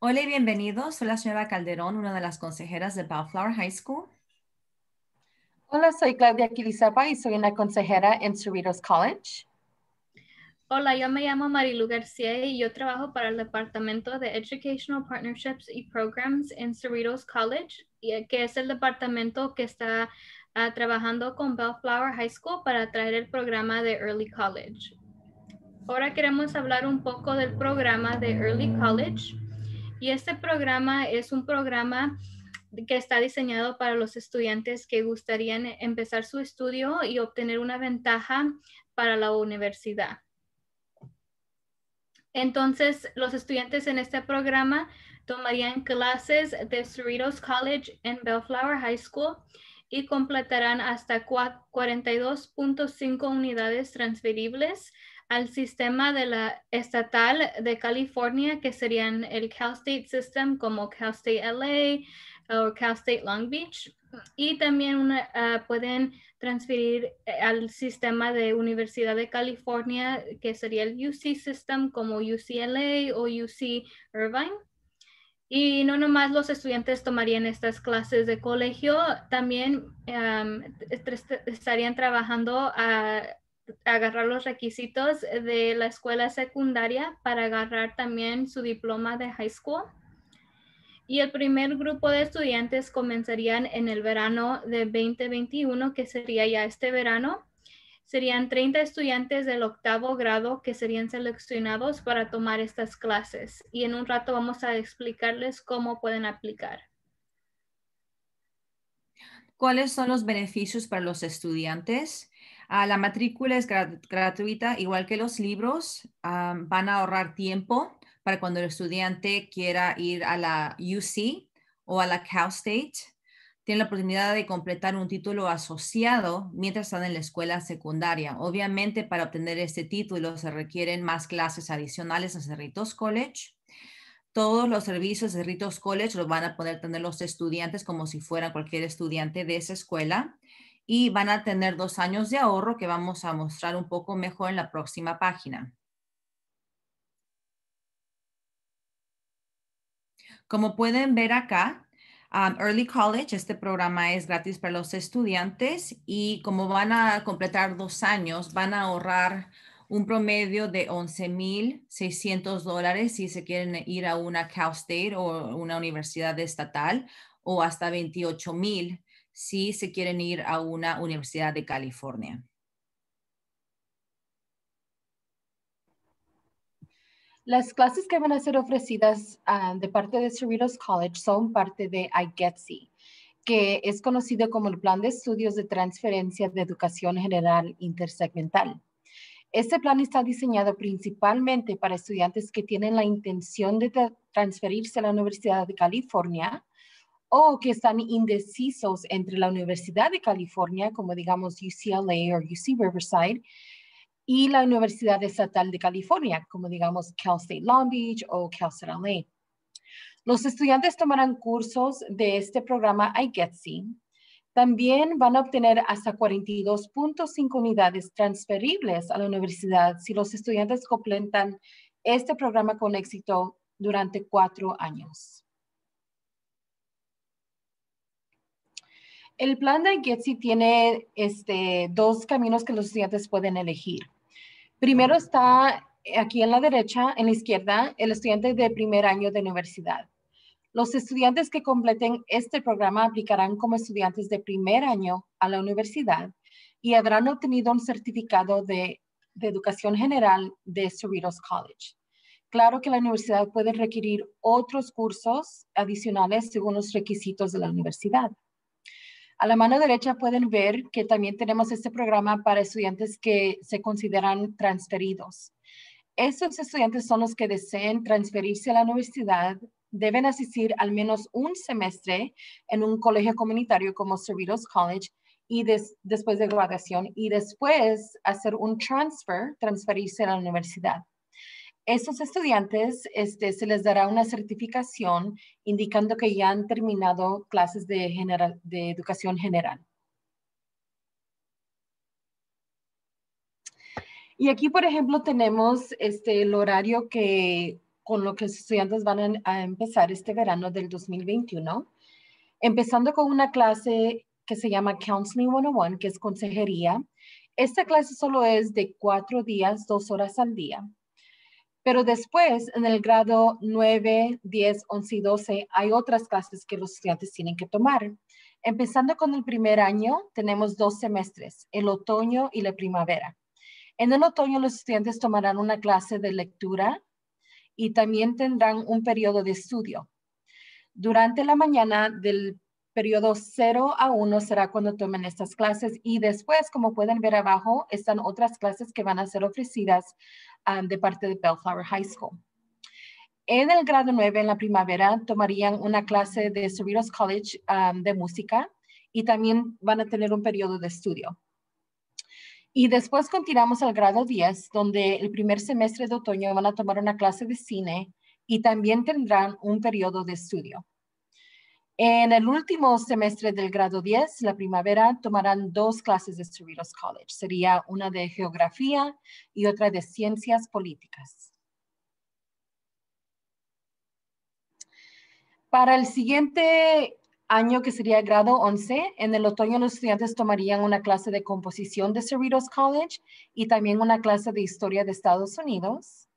Hola y bienvenidos. Soy la señora Calderón, una de las consejeras de Bellflower High School. Hola, soy Claudia Quilizapa y soy una consejera en Cerritos College. Hola, yo me llamo Marilu García y yo trabajo para el Departamento de Educational Partnerships y Programs en Cerritos College, eh, que es el departamento que está ah, trabajando con Bellflower High School para traer el programa de Early College. Ahora queremos hablar un poco del programa de Early College. Y este programa es un programa que está diseñado para los estudiantes que gustarían empezar su estudio y obtener una ventaja para la universidad. Entonces, los estudiantes en este programa tomarían clases de Cerritos College en Bellflower High School y completarán hasta 42.5 unidades transferibles al sistema de la estatal de California, que serían el Cal State System como Cal State LA o Cal State Long Beach. Y también ah, pueden transferir eh, al sistema de Universidad de California, que sería el UC System como UCLA o UC Irvine. Y no nomás los estudiantes tomarían estas clases de colegio, también estarían trabajando a ah, agarrar los requisitos eh, de la escuela secundaria para agarrar también su diploma de high school. Y el primer grupo de estudiantes comenzarían en el verano de 2021, que sería ya este verano. Serían 30 estudiantes del octavo grado que serían seleccionados para tomar estas clases. Y en un rato vamos a explicarles cómo pueden aplicar. ¿Cuáles son los beneficios para los estudiantes? Ah, la matrícula es gratuita, igual que los libros, ah, van a ahorrar tiempo para cuando el estudiante quiera ir a la UC o a la Cal State. Tiene la oportunidad de completar un título asociado mientras están en la escuela secundaria. Obviamente, para obtener este título se requieren más clases adicionales a Cerritos College. Todos los servicios de Cerritos College los van a poder tener los estudiantes como si fueran cualquier estudiante de esa escuela y van a tener dos años de ahorro que vamos a mostrar un poco mejor en la próxima página. Como pueden ver acá, um, Early College, este programa es gratis para los estudiantes y como van a completar dos años, van a ahorrar un promedio de 11,600 dólares si se quieren ir a una Cal State o una universidad estatal o hasta 28,000 si se quieren ir a una universidad de California. Las clases que van a ser ofrecidas ah, de parte de Cerritos College son parte de IGETSI, e que es conocido como el Plan de Estudios de Transferencia de Educación General Intersegmental. Este plan está diseñado principalmente para estudiantes que tienen la intención de transferirse a la Universidad de California o que están indecisos entre la Universidad de California, como digamos UCLA o UC Riverside, y la Universidad Estatal de California, como digamos Cal State Long Beach o Cal State LA. Los estudiantes tomarán cursos de este programa IGETSI. También van a obtener hasta 42.5 unidades transferibles a la universidad si los estudiantes completan este programa con éxito durante cuatro años. el plan de Getsi tiene este, dos caminos que los estudiantes pueden elegir. Primero está aquí en la derecha, en la izquierda, el estudiante de primer año de universidad. Los estudiantes que completen este programa aplicarán como estudiantes de primer año a la universidad y habrán obtenido un certificado de, educación general de Cerritos College. Claro que la universidad puede requerir otros cursos adicionales según los requisitos de la universidad. A la mano derecha pueden ver que también tenemos este programa para estudiantes que se consideran transferidos. Estos estudiantes son los que deseen transferirse a la universidad, deben asistir al menos un semestre en un colegio comunitario como Cerritos College y después de graduación y después hacer un transfer, transferirse a la universidad estos estudiantes este, se les dará una certificación indicando que ya han terminado clases de, educación general. Y aquí, por ejemplo, tenemos este, el horario que, con lo que los estudiantes van a, a empezar este verano del 2021, empezando con una clase que se llama Counseling 101, que es consejería. Esta clase solo es de cuatro días, dos horas al día. Pero después, en el grado 9, 10, 11 y 12, hay otras clases que los estudiantes tienen que tomar. Empezando con el primer año, tenemos dos semestres, el otoño y la primavera. En el otoño, los estudiantes tomarán una clase de lectura y también tendrán un periodo de estudio. Durante la mañana del periodo 0 a 1 será cuando tomen estas clases y después, como pueden ver abajo, están otras clases que van a ser ofrecidas ah, de parte de Bellflower High School. En el grado 9, en la primavera, tomarían una clase de Cerritos College ah, de música y también van a tener un periodo de estudio. Y después continuamos al grado 10, donde el primer semestre de otoño van a tomar una clase de cine y también tendrán un periodo de estudio. En el último semestre del grado 10, la primavera, tomarán dos clases de Cerritos College. Sería una de geografía y otra de ciencias políticas. Para el siguiente año, que sería grado 11, en el otoño los estudiantes tomarían una clase de composición de Cerritos College y también una clase de historia de Estados Unidos.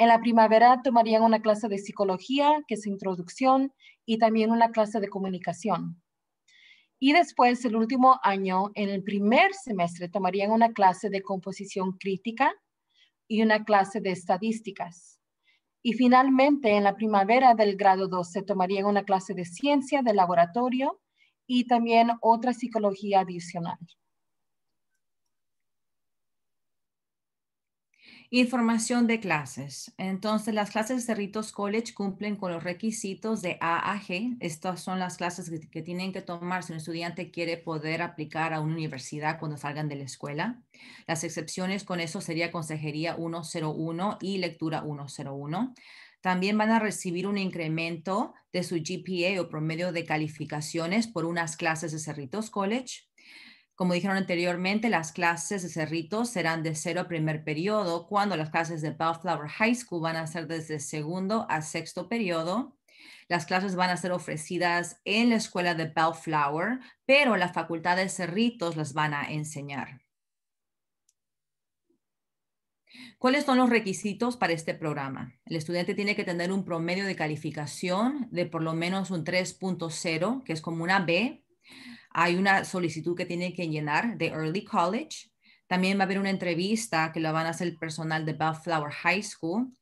En la primavera tomarían una clase de psicología, que es introducción, y también una clase de comunicación. Y después, el último año, en el primer semestre, tomarían una clase de composición crítica y una clase de estadísticas. Y finalmente, en la primavera del grado 12, tomarían una clase de ciencia de laboratorio y también otra psicología adicional. Información de clases. Entonces, las clases de Cerritos College cumplen con los requisitos de AAG. Estas son las clases que, tienen que tomar si un estudiante quiere poder aplicar a una universidad cuando salgan de la escuela. Las excepciones con eso sería Consejería 101 y Lectura 101 también van a recibir un incremento de su GPA o promedio de calificaciones por unas clases de Cerritos College. Como dijeron anteriormente, las clases de Cerritos serán de cero a primer periodo, cuando las clases de Bellflower High School van a ser desde segundo a sexto periodo. Las clases van a ser ofrecidas en la escuela de Bellflower, pero la facultad de Cerritos las van a enseñar. ¿Cuáles son los requisitos para este programa? El estudiante tiene que tener un promedio de calificación de por lo menos un 3.0, que es como una B hay una solicitud que tienen que llenar de Early College. También va a haber una entrevista que la van a hacer el personal de Bellflower High School.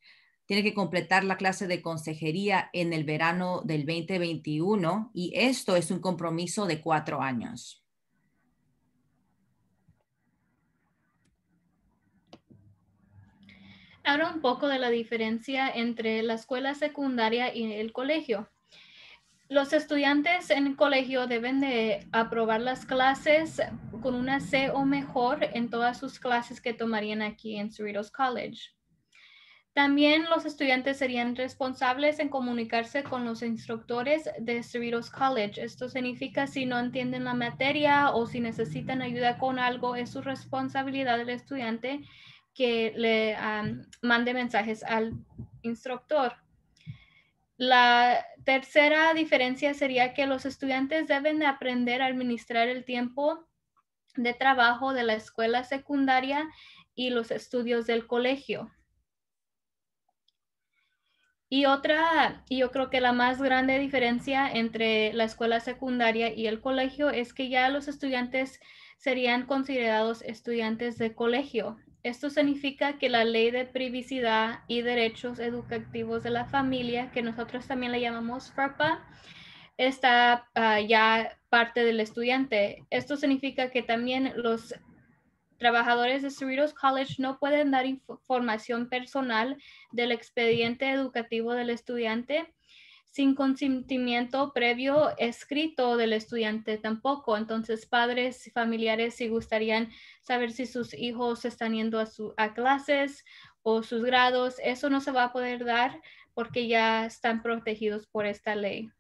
Tiene que completar la clase de consejería en el verano del 2021 y esto es un compromiso de cuatro años. Ahora un poco de la diferencia entre la escuela secundaria y el colegio. Los estudiantes en el colegio deben de aprobar las clases con una C o mejor en todas sus clases que tomarían aquí en Cerritos College. También los estudiantes serían responsables en comunicarse con los instructores de Cerritos College. Esto significa si no entienden la materia o si necesitan ayuda con algo, es su responsabilidad del estudiante que le ah, mande mensajes al instructor. La tercera diferencia sería que los estudiantes deben aprender a administrar el tiempo de trabajo de la escuela secundaria y los estudios del colegio. Y otra, y yo creo que la más grande diferencia entre la escuela secundaria y el colegio es que ya los estudiantes serían considerados estudiantes de colegio. Esto significa que la ley de privacidad y derechos educativos de la familia, que nosotros también le llamamos FRAPA, está ah, ya parte del estudiante. Esto significa que también los trabajadores de Cerritos College no pueden dar información personal del expediente educativo del estudiante sin consentimiento previo escrito del estudiante tampoco. Entonces, padres y familiares si gustarían saber si sus hijos están yendo a, su, clases o sus grados, eso no se va a poder dar porque ya están protegidos por esta ley.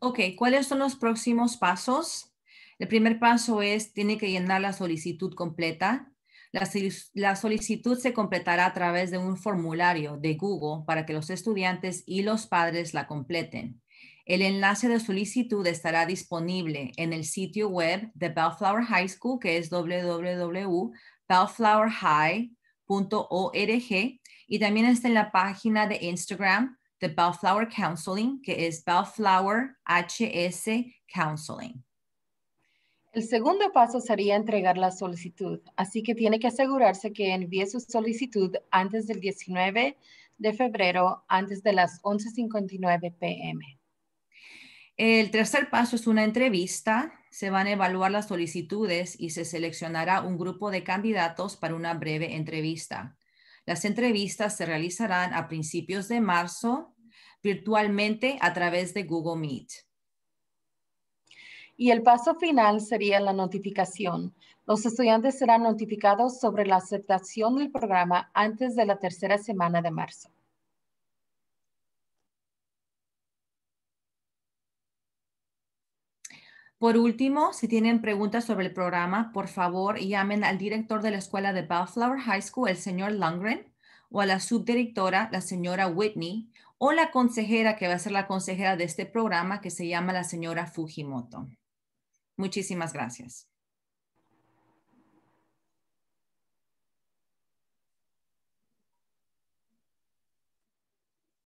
Ok, ¿cuáles son los próximos pasos? El primer paso es, tiene que llenar la solicitud completa. La, solicitud se completará a través de un formulario de Google para que los estudiantes y los padres la completen. El enlace de solicitud estará disponible en el sitio web de Bellflower High School, que es www.bellflowerhigh.org, y también está en la página de Instagram de Bellflower Counseling, que es Bellflower HS Counseling. El segundo paso sería entregar la solicitud, así que tiene que asegurarse que envíe su solicitud antes del 19 de febrero, antes de las 11.59 pm. El tercer paso es una entrevista. Se van a evaluar las solicitudes y se seleccionará un grupo de candidatos para una breve entrevista. Las entrevistas se realizarán a principios de marzo virtualmente a través de Google Meet. Y el paso final sería la notificación. Los estudiantes serán notificados sobre la aceptación del programa antes de la tercera semana de marzo. Por último, si tienen preguntas sobre el programa, por favor llamen al director de la escuela de Bellflower High School, el señor Lundgren, o a la subdirectora, la señora Whitney, o la consejera que va a ser la consejera de este programa, que se llama la señora Fujimoto. Muchísimas gracias.